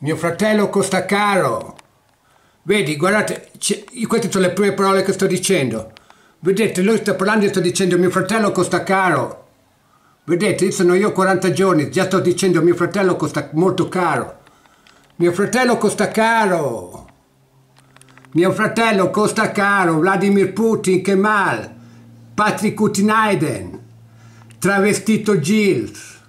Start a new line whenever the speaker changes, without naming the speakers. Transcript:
mio fratello costa caro. Vedi, guardate, queste sono le prime parole che sto dicendo. Vedete, lui sta parlando e sto dicendo mio fratello costa caro. Vedete, io sono io 40 giorni, già sto dicendo mio fratello costa molto caro. Mio fratello costa caro. Mio fratello costa caro, Vladimir Putin, che mal. Patrick Utinaiden, travestito Gilles.